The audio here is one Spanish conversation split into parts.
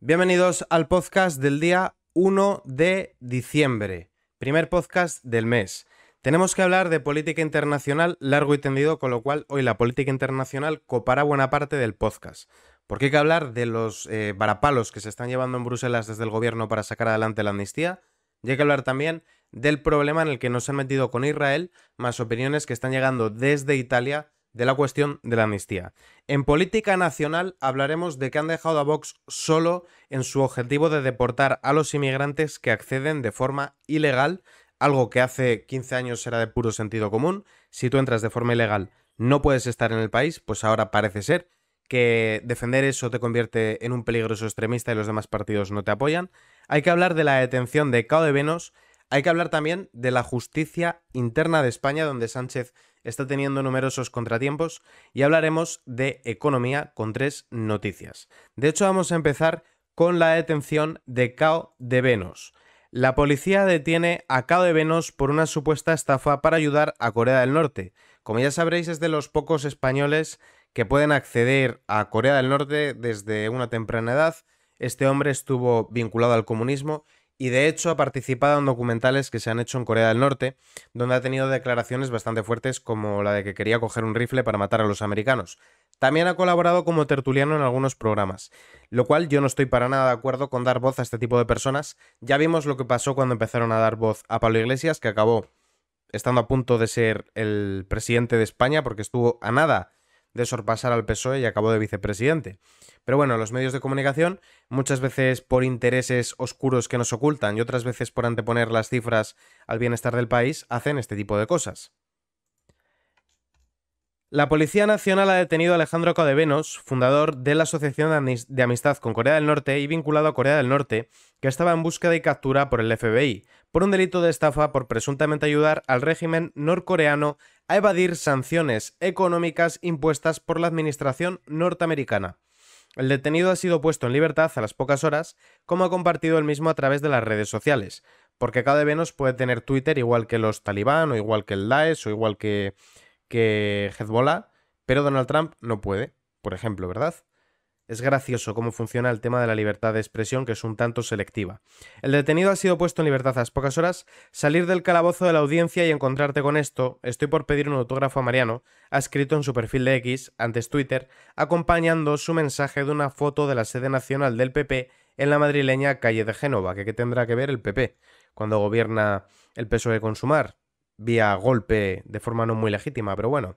Bienvenidos al podcast del día 1 de diciembre, primer podcast del mes. Tenemos que hablar de política internacional largo y tendido, con lo cual hoy la política internacional copará buena parte del podcast. Porque hay que hablar de los eh, varapalos que se están llevando en Bruselas desde el gobierno para sacar adelante la amnistía. Y hay que hablar también del problema en el que nos han metido con Israel, más opiniones que están llegando desde Italia de la cuestión de la amnistía. En política nacional hablaremos de que han dejado a Vox solo en su objetivo de deportar a los inmigrantes que acceden de forma ilegal, algo que hace 15 años era de puro sentido común. Si tú entras de forma ilegal no puedes estar en el país, pues ahora parece ser que defender eso te convierte en un peligroso extremista y los demás partidos no te apoyan. Hay que hablar de la detención de Cao de Venos, hay que hablar también de la justicia interna de España, donde Sánchez está teniendo numerosos contratiempos y hablaremos de economía con tres noticias. De hecho, vamos a empezar con la detención de Cao de Venos. La policía detiene a Cao de Venos por una supuesta estafa para ayudar a Corea del Norte. Como ya sabréis, es de los pocos españoles que pueden acceder a Corea del Norte desde una temprana edad. Este hombre estuvo vinculado al comunismo y de hecho ha participado en documentales que se han hecho en Corea del Norte, donde ha tenido declaraciones bastante fuertes como la de que quería coger un rifle para matar a los americanos. También ha colaborado como tertuliano en algunos programas, lo cual yo no estoy para nada de acuerdo con dar voz a este tipo de personas. Ya vimos lo que pasó cuando empezaron a dar voz a Pablo Iglesias, que acabó estando a punto de ser el presidente de España porque estuvo a nada de sorpasar al PSOE y acabó de vicepresidente. Pero bueno, los medios de comunicación, muchas veces por intereses oscuros que nos ocultan y otras veces por anteponer las cifras al bienestar del país, hacen este tipo de cosas. La Policía Nacional ha detenido a Alejandro Codevenos, fundador de la Asociación de Amistad con Corea del Norte y vinculado a Corea del Norte, que estaba en búsqueda y captura por el FBI, por un delito de estafa por presuntamente ayudar al régimen norcoreano a evadir sanciones económicas impuestas por la administración norteamericana. El detenido ha sido puesto en libertad a las pocas horas, como ha compartido él mismo a través de las redes sociales, porque cada menos puede tener Twitter igual que los talibán, o igual que el Daesh, o igual que, que Hezbollah, pero Donald Trump no puede, por ejemplo, ¿verdad? Es gracioso cómo funciona el tema de la libertad de expresión, que es un tanto selectiva. El detenido ha sido puesto en libertad las pocas horas. Salir del calabozo de la audiencia y encontrarte con esto, estoy por pedir un autógrafo a Mariano, ha escrito en su perfil de X, antes Twitter, acompañando su mensaje de una foto de la sede nacional del PP en la madrileña calle de Génova, que ¿qué tendrá que ver el PP cuando gobierna el peso de consumar? vía golpe de forma no muy legítima, pero bueno.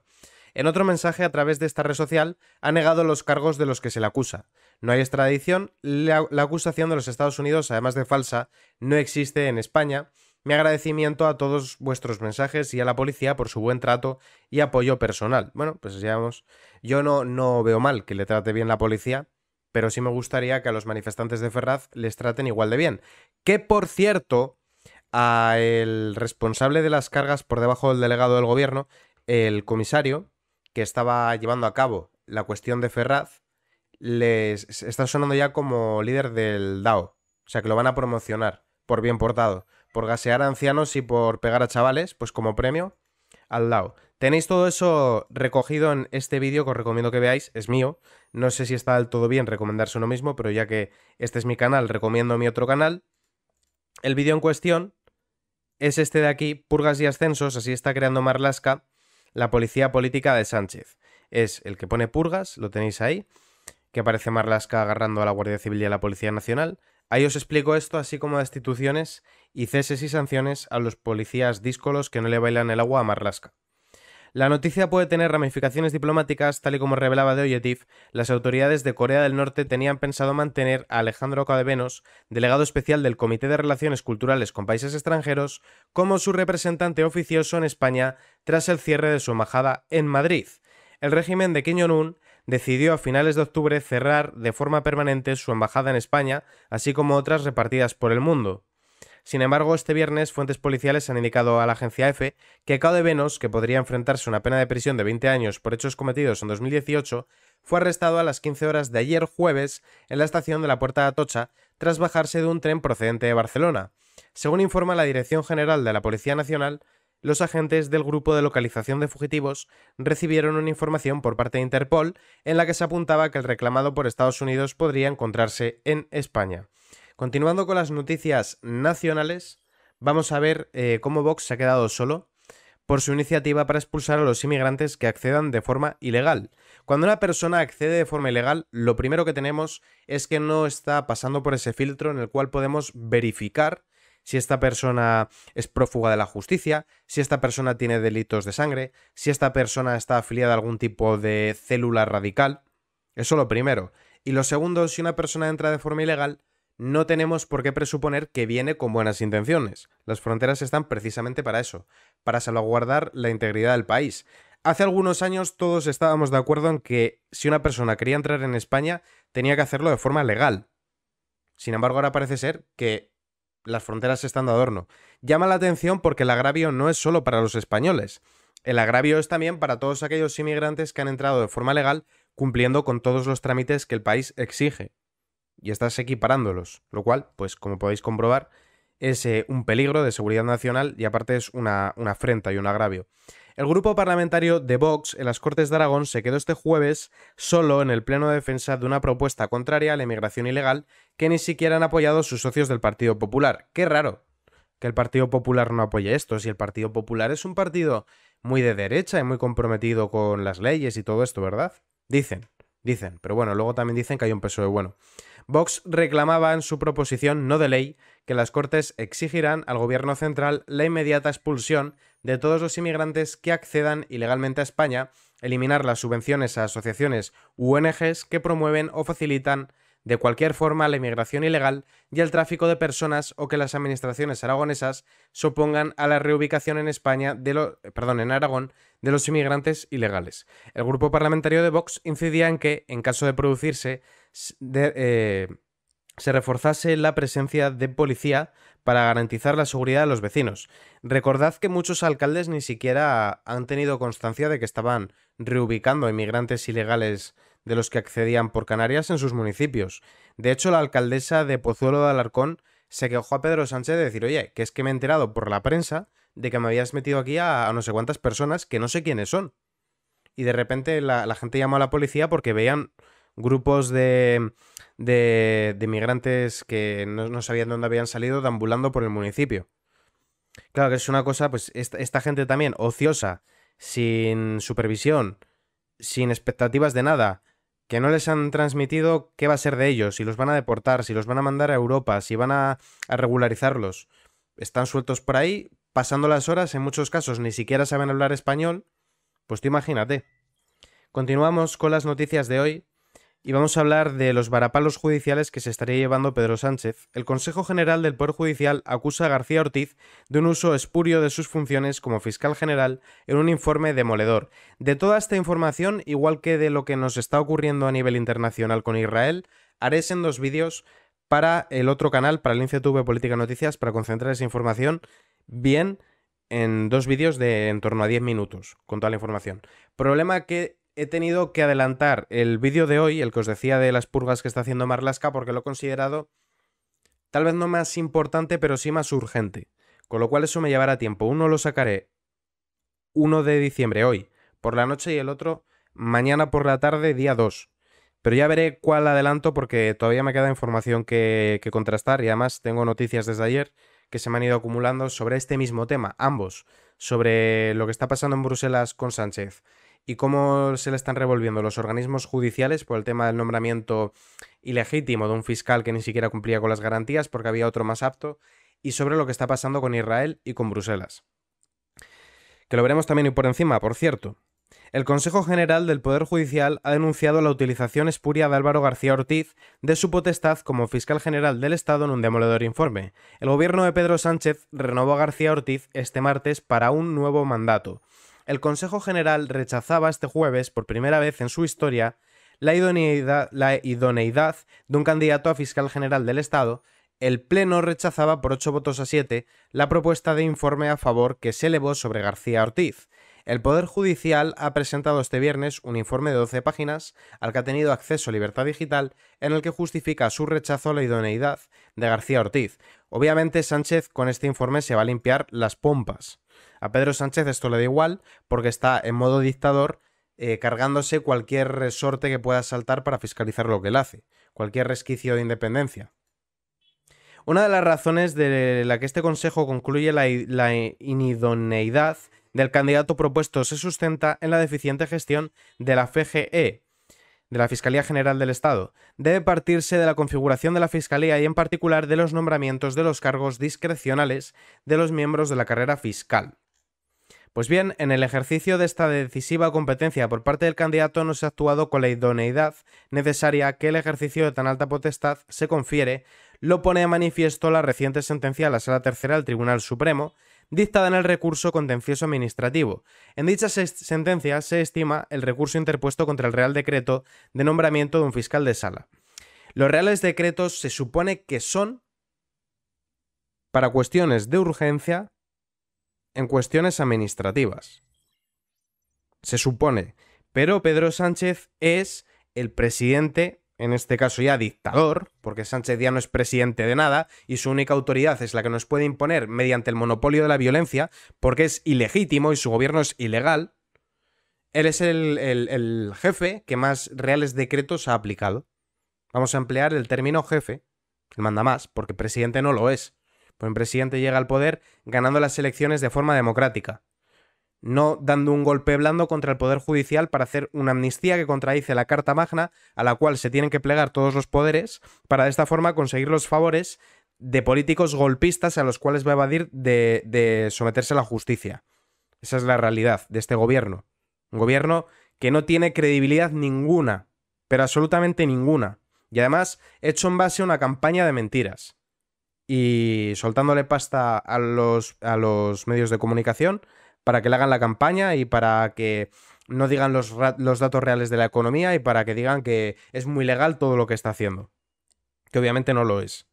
En otro mensaje a través de esta red social ha negado los cargos de los que se le acusa. No hay extradición, la, acusación de los Estados Unidos, además de falsa, no existe en España. Mi agradecimiento a todos vuestros mensajes y a la policía por su buen trato y apoyo personal. Bueno, pues ya Yo no, no veo mal que le trate bien la policía, pero sí me gustaría que a los manifestantes de Ferraz les traten igual de bien. Que por cierto, al el responsable de las cargas por debajo del delegado del gobierno, el comisario, que estaba llevando a cabo la cuestión de Ferraz, les está sonando ya como líder del DAO. O sea que lo van a promocionar por bien portado, por gasear a ancianos y por pegar a chavales, pues como premio al DAO. Tenéis todo eso recogido en este vídeo que os recomiendo que veáis, es mío. No sé si está del todo bien recomendarse uno mismo, pero ya que este es mi canal, recomiendo mi otro canal. El vídeo en cuestión es este de aquí, Purgas y Ascensos, así está creando Marlaska, la policía política de Sánchez. Es el que pone purgas, lo tenéis ahí, que aparece Marlasca agarrando a la Guardia Civil y a la Policía Nacional. Ahí os explico esto, así como destituciones y ceses y sanciones a los policías díscolos que no le bailan el agua a Marlasca. La noticia puede tener ramificaciones diplomáticas, tal y como revelaba de Oyetif, las autoridades de Corea del Norte tenían pensado mantener a Alejandro Cadevenos, delegado especial del Comité de Relaciones Culturales con Países Extranjeros, como su representante oficioso en España tras el cierre de su embajada en Madrid. El régimen de Kim Jong-un decidió a finales de octubre cerrar de forma permanente su embajada en España, así como otras repartidas por el mundo. Sin embargo, este viernes fuentes policiales han indicado a la agencia EFE que Cao de Venos, que podría enfrentarse a una pena de prisión de 20 años por hechos cometidos en 2018, fue arrestado a las 15 horas de ayer jueves en la estación de la Puerta de Atocha tras bajarse de un tren procedente de Barcelona. Según informa la Dirección General de la Policía Nacional, los agentes del grupo de localización de fugitivos recibieron una información por parte de Interpol en la que se apuntaba que el reclamado por Estados Unidos podría encontrarse en España. Continuando con las noticias nacionales, vamos a ver eh, cómo Vox se ha quedado solo por su iniciativa para expulsar a los inmigrantes que accedan de forma ilegal. Cuando una persona accede de forma ilegal, lo primero que tenemos es que no está pasando por ese filtro en el cual podemos verificar si esta persona es prófuga de la justicia, si esta persona tiene delitos de sangre, si esta persona está afiliada a algún tipo de célula radical. Eso lo primero. Y lo segundo, si una persona entra de forma ilegal, no tenemos por qué presuponer que viene con buenas intenciones. Las fronteras están precisamente para eso, para salvaguardar la integridad del país. Hace algunos años todos estábamos de acuerdo en que si una persona quería entrar en España tenía que hacerlo de forma legal. Sin embargo, ahora parece ser que las fronteras están de adorno. Llama la atención porque el agravio no es solo para los españoles. El agravio es también para todos aquellos inmigrantes que han entrado de forma legal cumpliendo con todos los trámites que el país exige y estás equiparándolos, lo cual, pues como podéis comprobar, es eh, un peligro de seguridad nacional y aparte es una, una afrenta y un agravio. El grupo parlamentario de Vox en las Cortes de Aragón se quedó este jueves solo en el pleno de defensa de una propuesta contraria a la inmigración ilegal que ni siquiera han apoyado sus socios del Partido Popular. Qué raro que el Partido Popular no apoye esto, si el Partido Popular es un partido muy de derecha y muy comprometido con las leyes y todo esto, ¿verdad? Dicen. Dicen, pero bueno, luego también dicen que hay un peso de bueno. Vox reclamaba en su proposición no de ley que las Cortes exigirán al gobierno central la inmediata expulsión de todos los inmigrantes que accedan ilegalmente a España, eliminar las subvenciones a asociaciones u ONGs que promueven o facilitan de cualquier forma la inmigración ilegal y el tráfico de personas o que las administraciones aragonesas se opongan a la reubicación en España de lo, perdón, en Aragón de los inmigrantes ilegales. El grupo parlamentario de Vox incidía en que, en caso de producirse, eh, se reforzase la presencia de policía para garantizar la seguridad de los vecinos. Recordad que muchos alcaldes ni siquiera han tenido constancia de que estaban reubicando inmigrantes ilegales de los que accedían por Canarias en sus municipios. De hecho, la alcaldesa de Pozuelo de Alarcón se quejó a Pedro Sánchez de decir, oye, que es que me he enterado por la prensa de que me habías metido aquí a, no sé cuántas personas que no sé quiénes son. Y de repente la, gente llamó a la policía porque veían grupos de, de, migrantes que no, sabían dónde habían salido deambulando por el municipio. Claro que es una cosa, pues esta gente también ociosa, sin supervisión, sin expectativas de nada, que no les han transmitido qué va a ser de ellos, si los van a deportar, si los van a mandar a Europa, si van a, regularizarlos. Están sueltos por ahí, pasando las horas, en muchos casos ni siquiera saben hablar español. Pues tú imagínate. Continuamos con las noticias de hoy, y vamos a hablar de los varapalos judiciales que se estaría llevando Pedro Sánchez. El Consejo General del Poder Judicial acusa a García Ortiz de un uso espurio de sus funciones como fiscal general en un informe demoledor. De toda esta información, igual que de lo que nos está ocurriendo a nivel internacional con Israel, haré dos vídeos para el otro canal, para el INCETV Política Noticias, para concentrar esa información bien en dos vídeos de en torno a 10 minutos, con toda la información. Problema que he tenido que adelantar el vídeo de hoy, el que os decía de las purgas que está haciendo Marlaska, porque lo he considerado tal vez no más importante, pero sí más urgente. Con lo cual eso me llevará tiempo. Uno lo sacaré 1 de diciembre, hoy, por la noche, y el otro mañana por la tarde, día 2. Pero ya veré cuál adelanto porque todavía me queda información que, que contrastar y además tengo noticias desde ayer que se me han ido acumulando sobre este mismo tema, ambos, sobre lo que está pasando en Bruselas con Sánchez y cómo se le están revolviendo los organismos judiciales por el tema del nombramiento ilegítimo de un fiscal que ni siquiera cumplía con las garantías porque había otro más apto, y sobre lo que está pasando con Israel y con Bruselas. Que lo veremos también y por encima, por cierto. El Consejo General del Poder Judicial ha denunciado la utilización espuria de Álvaro García Ortiz de su potestad como fiscal general del Estado en un demoledor informe. El gobierno de Pedro Sánchez renovó a García Ortiz este martes para un nuevo mandato el Consejo General rechazaba este jueves, por primera vez en su historia, la idoneidad, de un candidato a fiscal general del Estado, el Pleno rechazaba por 8 votos a 7 la propuesta de informe a favor que se elevó sobre García Ortiz. El Poder Judicial ha presentado este viernes un informe de 12 páginas al que ha tenido acceso Libertad Digital en el que justifica su rechazo a la idoneidad de García Ortiz. Obviamente Sánchez con este informe se va a limpiar las pompas. A Pedro Sánchez esto le da igual porque está en modo dictador eh, cargándose cualquier resorte que pueda saltar para fiscalizar lo que él hace, cualquier resquicio de independencia. Una de las razones de la que este Consejo concluye la, la inidoneidad del candidato propuesto se sustenta en la deficiente gestión de la FGE, de la Fiscalía General del Estado. Debe partirse de la configuración de la Fiscalía y en particular de los nombramientos de los cargos discrecionales de los miembros de la carrera fiscal. Pues bien, en el ejercicio de esta decisiva competencia por parte del candidato no se ha actuado con la idoneidad necesaria que el ejercicio de tan alta potestad se confiere, lo pone de manifiesto la reciente sentencia de la Sala Tercera del Tribunal Supremo, dictada en el recurso contencioso administrativo. En dicha sentencia se estima el recurso interpuesto contra el Real Decreto de nombramiento de un fiscal de sala. Los reales decretos se supone que son para cuestiones de urgencia en cuestiones administrativas. Se supone. Pero Pedro Sánchez es el presidente, en este caso ya dictador, porque Sánchez ya no es presidente de nada y su única autoridad es la que nos puede imponer mediante el monopolio de la violencia, porque es ilegítimo y su gobierno es ilegal. Él es el, jefe que más reales decretos ha aplicado. Vamos a emplear el término jefe, manda más, porque presidente no lo es. Pues un presidente llega al poder ganando las elecciones de forma democrática, no dando un golpe blando contra el Poder Judicial para hacer una amnistía que contradice la Carta Magna, a la cual se tienen que plegar todos los poderes, para de esta forma conseguir los favores de políticos golpistas a los cuales va a evadir de, de someterse a la justicia. Esa es la realidad de este gobierno. Un gobierno que no tiene credibilidad ninguna, pero absolutamente ninguna. Y además hecho en base a una campaña de mentiras y soltándole pasta a los, a los medios de comunicación para que le hagan la campaña y para que no digan los, los datos reales de la economía y para que digan que es muy legal todo lo que está haciendo. Que obviamente no lo es.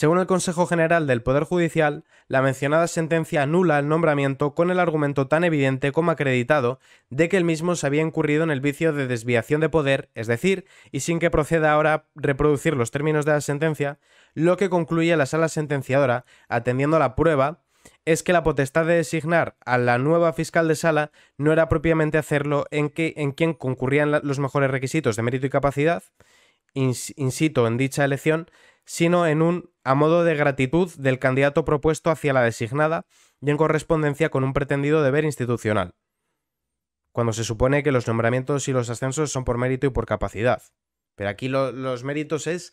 Según el Consejo General del Poder Judicial, la mencionada sentencia anula el nombramiento con el argumento tan evidente como acreditado de que el mismo se había incurrido en el vicio de desviación de poder, es decir, y sin que proceda ahora reproducir los términos de la sentencia, lo que concluye la sala sentenciadora, atendiendo a la prueba, es que la potestad de designar a la nueva fiscal de sala no era propiamente hacerlo en, que, en quien concurrían los mejores requisitos de mérito y capacidad, insito, en dicha elección, sino en un a modo de gratitud del candidato propuesto hacia la designada y en correspondencia con un pretendido deber institucional, cuando se supone que los nombramientos y los ascensos son por mérito y por capacidad. Pero aquí los méritos es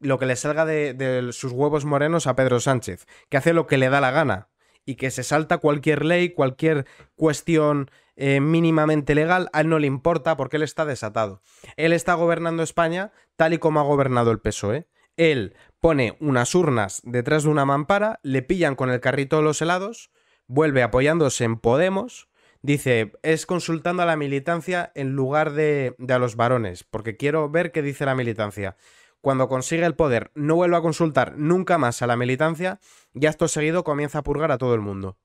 lo que le salga de, sus huevos morenos a Pedro Sánchez, que hace lo que le da la gana, y que se salta cualquier ley, cualquier cuestión eh, mínimamente legal, a él no le importa porque él está desatado. Él está gobernando España tal y como ha gobernado el PSOE. Él pone unas urnas detrás de una mampara, le pillan con el carrito de los helados, vuelve apoyándose en Podemos, dice, es consultando a la militancia en lugar de, a los varones, porque quiero ver qué dice la militancia. Cuando consigue el poder, no vuelve a consultar nunca más a la militancia y acto seguido comienza a purgar a todo el mundo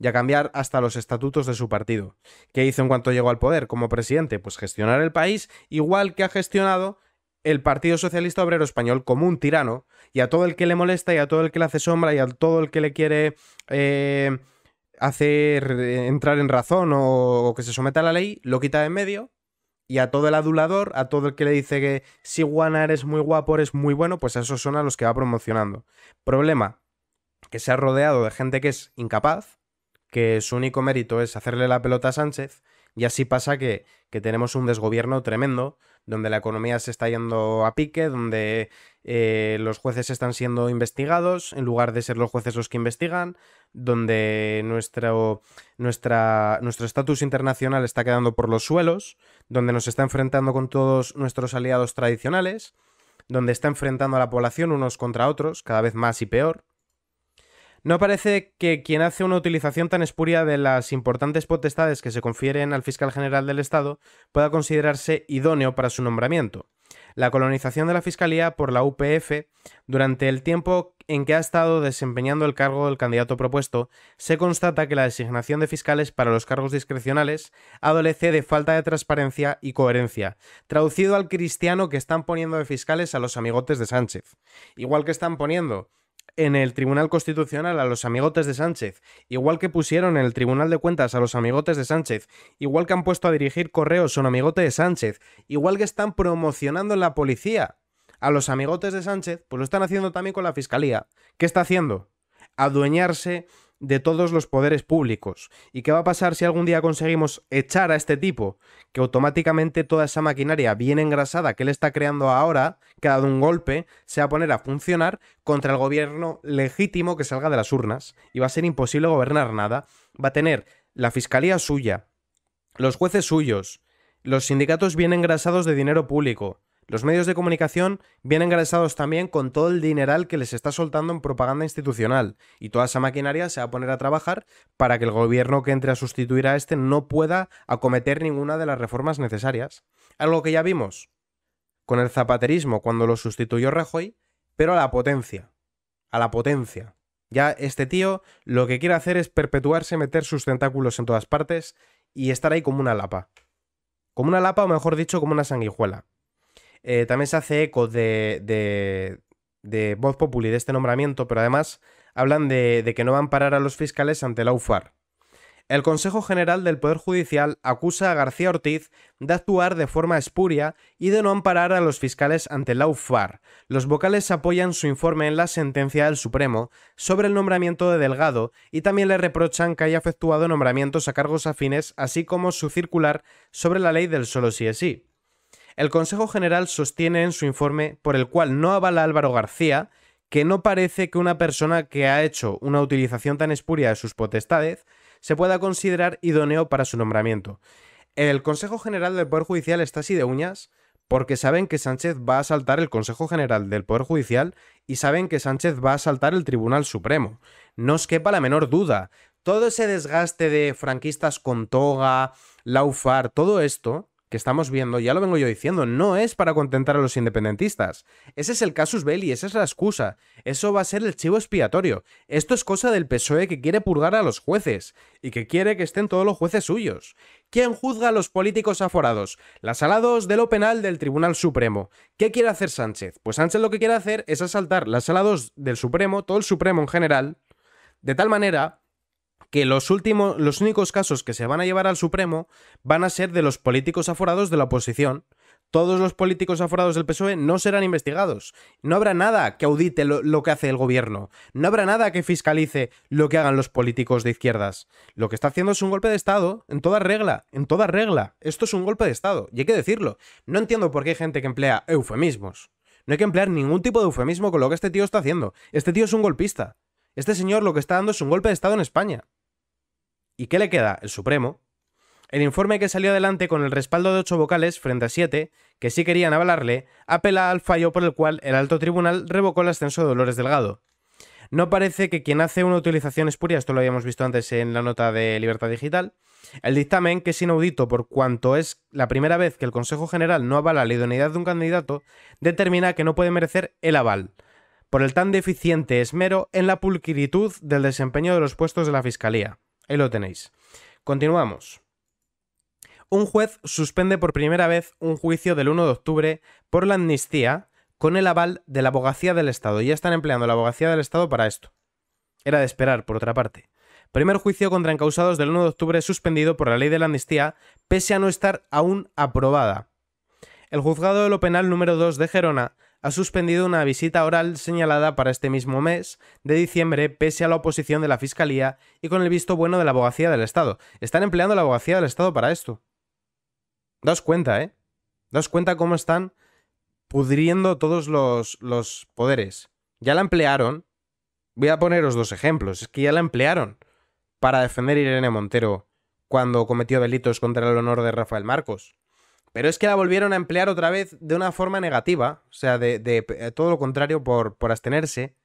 y a cambiar hasta los estatutos de su partido. ¿Qué hizo en cuanto llegó al poder como presidente? Pues gestionar el país igual que ha gestionado el Partido Socialista Obrero Español como un tirano y a todo el que le molesta y a todo el que le hace sombra y a todo el que le quiere eh, hacer eh, entrar en razón o, que se someta a la ley, lo quita de en medio y a todo el adulador, a todo el que le dice que si Guanar eres muy guapo, eres muy bueno, pues esos son a los que va promocionando. Problema, que se ha rodeado de gente que es incapaz, que su único mérito es hacerle la pelota a Sánchez, y así pasa que, que tenemos un desgobierno tremendo, donde la economía se está yendo a pique, donde eh, los jueces están siendo investigados en lugar de ser los jueces los que investigan, donde nuestro nuestro estatus internacional está quedando por los suelos, donde nos está enfrentando con todos nuestros aliados tradicionales, donde está enfrentando a la población unos contra otros, cada vez más y peor. No parece que quien hace una utilización tan espuria de las importantes potestades que se confieren al fiscal general del Estado pueda considerarse idóneo para su nombramiento. La colonización de la Fiscalía por la UPF durante el tiempo en que ha estado desempeñando el cargo del candidato propuesto, se constata que la designación de fiscales para los cargos discrecionales adolece de falta de transparencia y coherencia, traducido al cristiano que están poniendo de fiscales a los amigotes de Sánchez. Igual que están poniendo en el Tribunal Constitucional a los amigotes de Sánchez, igual que pusieron en el Tribunal de Cuentas a los amigotes de Sánchez, igual que han puesto a dirigir correos a un amigote de Sánchez, igual que están promocionando en la policía a los amigotes de Sánchez, pues lo están haciendo también con la Fiscalía. ¿Qué está haciendo? Adueñarse de todos los poderes públicos. ¿Y qué va a pasar si algún día conseguimos echar a este tipo? Que automáticamente toda esa maquinaria bien engrasada que él está creando ahora, que ha dado un golpe, se va a poner a funcionar contra el gobierno legítimo que salga de las urnas. Y va a ser imposible gobernar nada. Va a tener la fiscalía suya, los jueces suyos, los sindicatos bien engrasados de dinero público, los medios de comunicación vienen grasados también con todo el dineral que les está soltando en propaganda institucional y toda esa maquinaria se va a poner a trabajar para que el gobierno que entre a sustituir a este no pueda acometer ninguna de las reformas necesarias. Algo que ya vimos con el zapaterismo cuando lo sustituyó Rajoy, pero a la potencia. A la potencia. Ya este tío lo que quiere hacer es perpetuarse, meter sus tentáculos en todas partes y estar ahí como una lapa. Como una lapa o mejor dicho como una sanguijuela. Eh, también se hace eco de, de, Voz Populi de este nombramiento, pero además hablan de, que no van a parar a los fiscales ante la UFAR. El Consejo General del Poder Judicial acusa a García Ortiz de actuar de forma espuria y de no amparar a los fiscales ante la UFAR. Los vocales apoyan su informe en la sentencia del Supremo sobre el nombramiento de Delgado y también le reprochan que haya efectuado nombramientos a cargos afines, así como su circular sobre la ley del solo sí es sí. El Consejo General sostiene en su informe, por el cual no avala Álvaro García, que no parece que una persona que ha hecho una utilización tan espuria de sus potestades se pueda considerar idóneo para su nombramiento. El Consejo General del Poder Judicial está así de uñas porque saben que Sánchez va a saltar el Consejo General del Poder Judicial y saben que Sánchez va a saltar el Tribunal Supremo. No os quepa la menor duda. Todo ese desgaste de franquistas con toga, laufar, todo esto, que estamos viendo, ya lo vengo yo diciendo, no es para contentar a los independentistas. Ese es el casus belli, esa es la excusa. Eso va a ser el chivo expiatorio. Esto es cosa del PSOE que quiere purgar a los jueces y que quiere que estén todos los jueces suyos. ¿Quién juzga a los políticos aforados? Las alados de lo penal del Tribunal Supremo. ¿Qué quiere hacer Sánchez? Pues Sánchez lo que quiere hacer es asaltar las alados del Supremo, todo el Supremo en general, de tal manera que los, últimos, los únicos casos que se van a llevar al Supremo van a ser de los políticos aforados de la oposición. Todos los políticos aforados del PSOE no serán investigados. No habrá nada que audite lo, lo que hace el gobierno. No habrá nada que fiscalice lo que hagan los políticos de izquierdas. Lo que está haciendo es un golpe de Estado, en toda regla, en toda regla. Esto es un golpe de Estado, y hay que decirlo. No entiendo por qué hay gente que emplea eufemismos. No hay que emplear ningún tipo de eufemismo con lo que este tío está haciendo. Este tío es un golpista. Este señor lo que está dando es un golpe de Estado en España. ¿Y qué le queda? El Supremo. El informe que salió adelante con el respaldo de ocho vocales frente a siete, que sí querían avalarle, apela al fallo por el cual el alto tribunal revocó el ascenso de Dolores Delgado. No parece que quien hace una utilización espuria, esto lo habíamos visto antes en la nota de Libertad Digital, el dictamen, que es inaudito por cuanto es la primera vez que el Consejo General no avala la idoneidad de un candidato, determina que no puede merecer el aval, por el tan deficiente esmero en la pulcritud del desempeño de los puestos de la Fiscalía. Ahí lo tenéis. Continuamos. Un juez suspende por primera vez un juicio del 1 de octubre por la amnistía con el aval de la abogacía del Estado. Ya están empleando la abogacía del Estado para esto. Era de esperar, por otra parte. Primer juicio contra encausados del 1 de octubre suspendido por la ley de la amnistía, pese a no estar aún aprobada. El juzgado de lo penal número 2 de Gerona ha suspendido una visita oral señalada para este mismo mes de diciembre, pese a la oposición de la Fiscalía y con el visto bueno de la Abogacía del Estado. Están empleando la Abogacía del Estado para esto. Daos cuenta, ¿eh? Daos cuenta cómo están pudriendo todos los, los poderes. Ya la emplearon. Voy a poneros dos ejemplos. Es que ya la emplearon para defender Irene Montero cuando cometió delitos contra el honor de Rafael Marcos. Pero es que la volvieron a emplear otra vez de una forma negativa, o sea, de, eh, todo lo contrario por, abstenerse.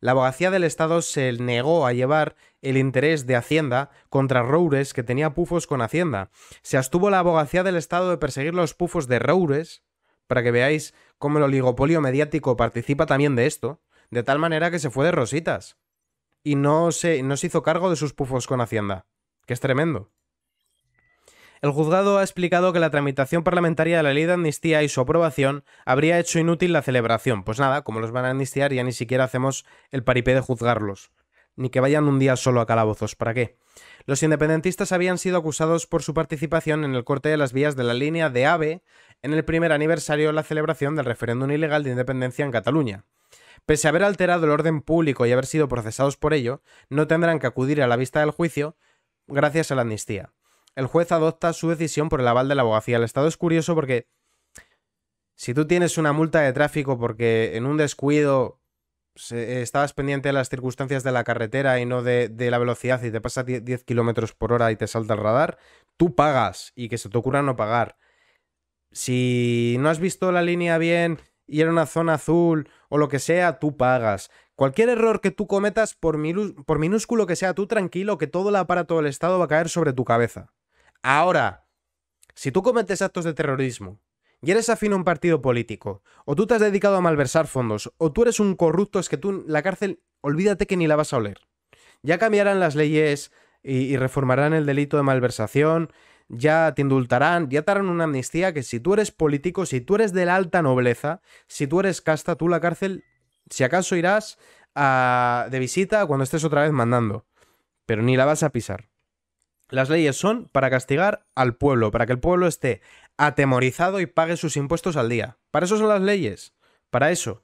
La abogacía del Estado se negó a llevar el interés de Hacienda contra Roures, que tenía pufos con Hacienda. Se abstuvo la abogacía del Estado de perseguir los pufos de Roures, para que veáis cómo el oligopolio mediático participa también de esto, de tal manera que se fue de rositas. Y no se, no se hizo cargo de sus pufos con Hacienda, que es tremendo. El juzgado ha explicado que la tramitación parlamentaria de la ley de amnistía y su aprobación habría hecho inútil la celebración. Pues nada, como los van a amnistiar ya ni siquiera hacemos el paripé de juzgarlos. Ni que vayan un día solo a calabozos, ¿para qué? Los independentistas habían sido acusados por su participación en el corte de las vías de la línea de AVE en el primer aniversario de la celebración del referéndum ilegal de independencia en Cataluña. Pese a haber alterado el orden público y haber sido procesados por ello, no tendrán que acudir a la vista del juicio gracias a la amnistía el juez adopta su decisión por el aval de la abogacía El Estado. Es curioso porque si tú tienes una multa de tráfico porque en un descuido estabas pendiente de las circunstancias de la carretera y no de, la velocidad y te pasa 10 kilómetros por hora y te salta el radar, tú pagas y que se te ocurra no pagar. Si no has visto la línea bien y era una zona azul o lo que sea, tú pagas. Cualquier error que tú cometas, por minúsculo que sea, tú tranquilo que todo el aparato del Estado va a caer sobre tu cabeza. Ahora, si tú cometes actos de terrorismo y eres afín a un partido político, o tú te has dedicado a malversar fondos, o tú eres un corrupto, es que tú la cárcel, olvídate que ni la vas a oler. Ya cambiarán las leyes y, reformarán el delito de malversación, ya te indultarán, ya te harán una amnistía que si tú eres político, si tú eres de la alta nobleza, si tú eres casta, tú la cárcel, si acaso irás ah, de visita cuando estés otra vez mandando, pero ni la vas a pisar. Las leyes son para castigar al pueblo, para que el pueblo esté atemorizado y pague sus impuestos al día. Para eso son las leyes, para eso.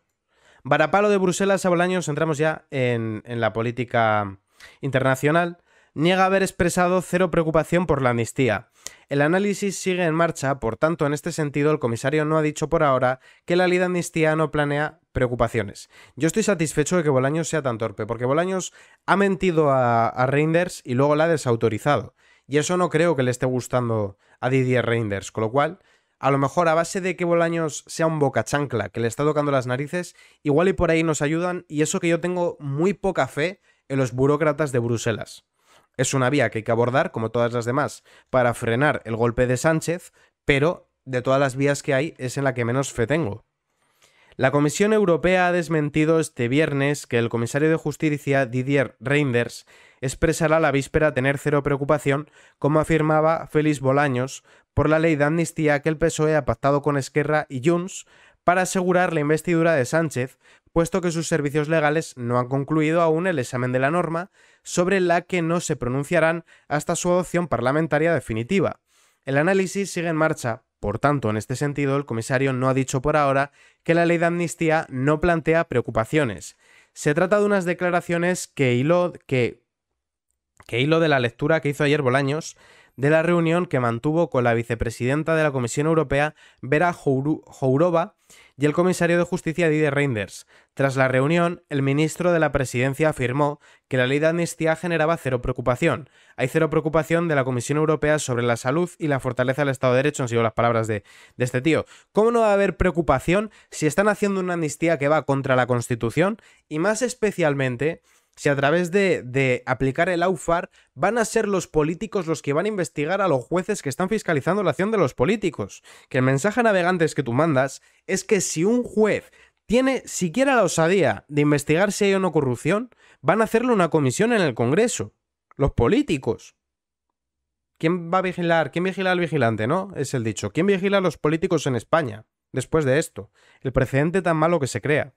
Varapalo de Bruselas a Bolaños, entramos ya en la política internacional niega haber expresado cero preocupación por la amnistía. El análisis sigue en marcha, por tanto, en este sentido, el comisario no ha dicho por ahora que la ley de amnistía no planea preocupaciones. Yo estoy satisfecho de que Bolaños sea tan torpe, porque Bolaños ha mentido a, Reinders y luego la ha desautorizado. Y eso no creo que le esté gustando a Didier Reinders, con lo cual, a lo mejor a base de que Bolaños sea un boca chancla que le está tocando las narices, igual y por ahí nos ayudan, y eso que yo tengo muy poca fe en los burócratas de Bruselas. Es una vía que hay que abordar, como todas las demás, para frenar el golpe de Sánchez, pero de todas las vías que hay es en la que menos fe tengo. La Comisión Europea ha desmentido este viernes que el comisario de Justicia Didier Reinders expresará la víspera tener cero preocupación, como afirmaba Félix Bolaños, por la ley de amnistía que el PSOE ha pactado con Esquerra y Junts para asegurar la investidura de Sánchez, puesto que sus servicios legales no han concluido aún el examen de la norma, sobre la que no se pronunciarán hasta su adopción parlamentaria definitiva. El análisis sigue en marcha, por tanto, en este sentido, el comisario no ha dicho por ahora que la ley de amnistía no plantea preocupaciones. Se trata de unas declaraciones que hilo, que, que hilo de la lectura que hizo ayer Bolaños de la reunión que mantuvo con la vicepresidenta de la Comisión Europea, Vera Jourova, y el comisario de justicia Didier Reinders. Tras la reunión, el ministro de la presidencia afirmó que la ley de amnistía generaba cero preocupación. Hay cero preocupación de la Comisión Europea sobre la salud y la fortaleza del Estado de Derecho, han sido las palabras de, de este tío. ¿Cómo no va a haber preocupación si están haciendo una amnistía que va contra la Constitución? Y más especialmente si a través de, aplicar el AUFAR van a ser los políticos los que van a investigar a los jueces que están fiscalizando la acción de los políticos. Que el mensaje a navegantes que tú mandas es que si un juez tiene siquiera la osadía de investigar si hay o no corrupción, van a hacerle una comisión en el Congreso. Los políticos. ¿Quién va a vigilar? ¿Quién vigila al vigilante, no? Es el dicho. ¿Quién vigila a los políticos en España? Después de esto, el precedente tan malo que se crea.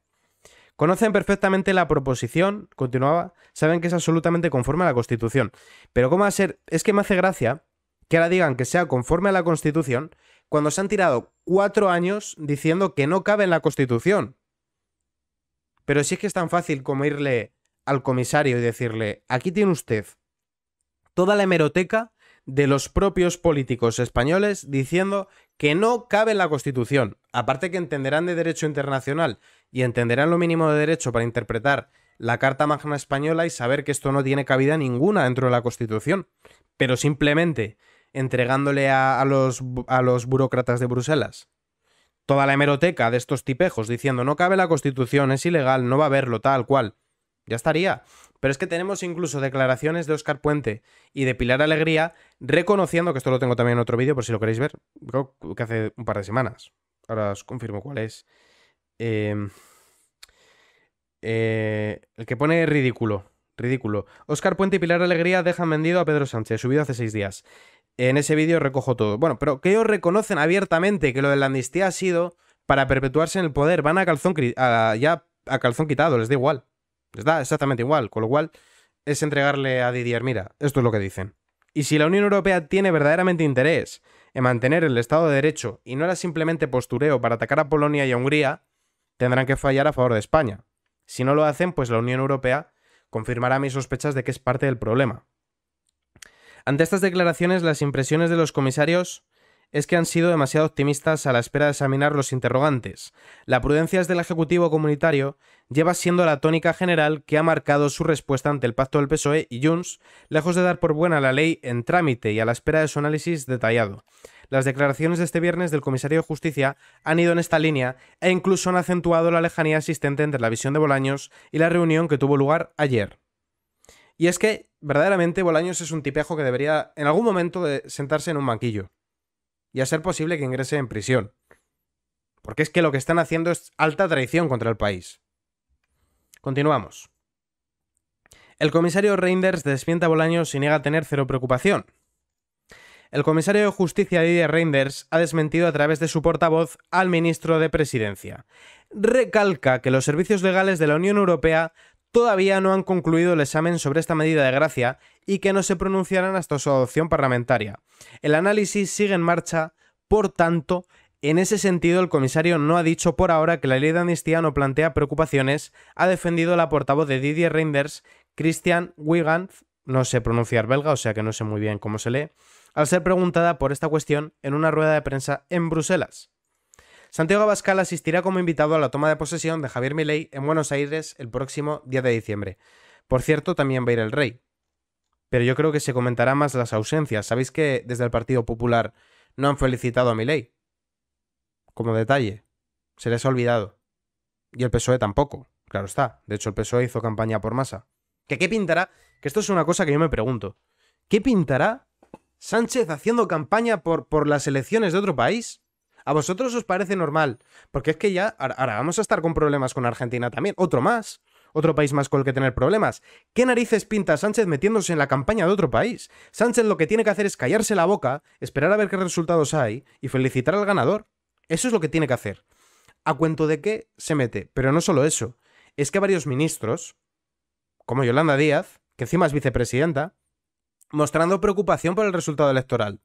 Conocen perfectamente la proposición, continuaba, saben que es absolutamente conforme a la Constitución. Pero ¿cómo va a ser? Es que me hace gracia que ahora digan que sea conforme a la Constitución cuando se han tirado cuatro años diciendo que no cabe en la Constitución. Pero si es que es tan fácil como irle al comisario y decirle, aquí tiene usted toda la hemeroteca de los propios políticos españoles diciendo que no cabe en la Constitución. Aparte que entenderán de derecho internacional y entenderán lo mínimo de derecho para interpretar la Carta Magna Española y saber que esto no tiene cabida ninguna dentro de la Constitución. Pero simplemente entregándole a, los, a los burócratas de Bruselas toda la hemeroteca de estos tipejos diciendo no cabe la Constitución, es ilegal, no va a haberlo, tal cual. Ya estaría. Pero es que tenemos incluso declaraciones de Oscar Puente y de Pilar Alegría reconociendo, que esto lo tengo también en otro vídeo por si lo queréis ver, creo que hace un par de semanas. Ahora os confirmo cuál es. Em, eh, el que pone ridículo. Ridículo. Oscar Puente y Pilar Alegría dejan vendido a Pedro Sánchez, subido hace seis días. En ese vídeo recojo todo. Bueno, pero que ellos reconocen abiertamente que lo de la amnistía ha sido para perpetuarse en el poder. Van a calzón, ya a calzón quitado, les da igual. Les da exactamente igual, con lo cual es entregarle a Didier, mira, esto es lo que dicen. Y si la Unión Europea tiene verdaderamente interés en mantener el Estado de Derecho y no era simplemente postureo para atacar a Polonia y a Hungría, tendrán que fallar a favor de España. Si no lo hacen, pues la Unión Europea confirmará mis sospechas de que es parte del problema. Ante estas declaraciones, las impresiones de los comisarios es que han sido demasiado optimistas a la espera de examinar los interrogantes. La prudencia del Ejecutivo Comunitario lleva siendo la tónica general que ha marcado su respuesta ante el pacto del PSOE y Junts, lejos de dar por buena la ley en trámite y a la espera de su análisis detallado. Las declaraciones de este viernes del comisario de Justicia han ido en esta línea e incluso han acentuado la lejanía existente entre la visión de Bolaños y la reunión que tuvo lugar ayer. Y es que, verdaderamente, Bolaños es un tipejo que debería en algún momento sentarse en un banquillo y a ser posible que ingrese en prisión. Porque es que lo que están haciendo es alta traición contra el país. Continuamos. El comisario Reinders desmienta a Bolaños y niega a tener cero preocupación. El comisario de Justicia Didier Reinders ha desmentido a través de su portavoz al ministro de Presidencia. Recalca que los servicios legales de la Unión Europea todavía no han concluido el examen sobre esta medida de gracia y que no se pronunciarán hasta su adopción parlamentaria. El análisis sigue en marcha, por tanto, en ese sentido, el comisario no ha dicho por ahora que la ley de amnistía no plantea preocupaciones, ha defendido la portavoz de Didier Reinders, Christian Wigand, no sé pronunciar belga, o sea que no sé muy bien cómo se lee, al ser preguntada por esta cuestión en una rueda de prensa en Bruselas. Santiago Abascal asistirá como invitado a la toma de posesión de Javier Milei en Buenos Aires el próximo 10 de diciembre. Por cierto, también va a ir el rey. Pero yo creo que se comentará más las ausencias. Sabéis que desde el Partido Popular no han felicitado a Milei. Como detalle, se les ha olvidado. Y el PSOE tampoco, claro está. De hecho, el PSOE hizo campaña por masa. ¿Que qué pintará? Que esto es una cosa que yo me pregunto. ¿Qué pintará Sánchez haciendo campaña por, por las elecciones de otro país? ¿A vosotros os parece normal? Porque es que ya, ahora vamos a estar con problemas con Argentina también. Otro más. Otro país más con el que tener problemas. ¿Qué narices pinta Sánchez metiéndose en la campaña de otro país? Sánchez lo que tiene que hacer es callarse la boca, esperar a ver qué resultados hay y felicitar al ganador. Eso es lo que tiene que hacer. ¿A cuento de qué se mete? Pero no solo eso. Es que varios ministros, como Yolanda Díaz, que encima es vicepresidenta, mostrando preocupación por el resultado electoral.